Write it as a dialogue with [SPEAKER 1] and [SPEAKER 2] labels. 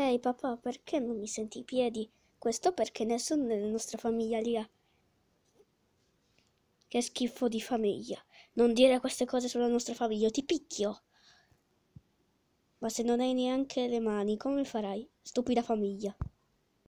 [SPEAKER 1] Ehi papà, perché non mi senti i piedi? Questo perché nessuno della nostra famiglia li ha. Che schifo di famiglia. Non dire queste cose sulla nostra famiglia, ti picchio. Ma se non hai neanche le mani, come farai? Stupida famiglia.